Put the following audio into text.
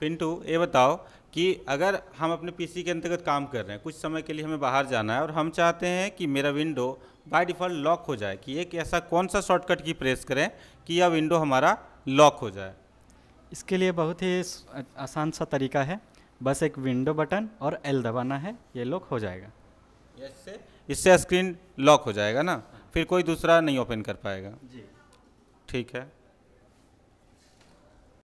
पिंटू ये बताओ कि अगर हम अपने पीसी के अंतर्गत काम कर रहे हैं कुछ समय के लिए हमें बाहर जाना है और हम चाहते हैं कि मेरा विंडो बाय डिफ़ॉल्ट लॉक हो जाए कि एक ऐसा कौन सा शॉर्टकट की प्रेस करें कि यह विंडो हमारा लॉक हो जाए इसके लिए बहुत ही आसान सा तरीका है बस एक विंडो बटन और एल दबाना है ये लॉक हो जाएगा इससे इससे स्क्रीन लॉक हो जाएगा ना हाँ। फिर कोई दूसरा नहीं ओपन कर पाएगा जी ठीक है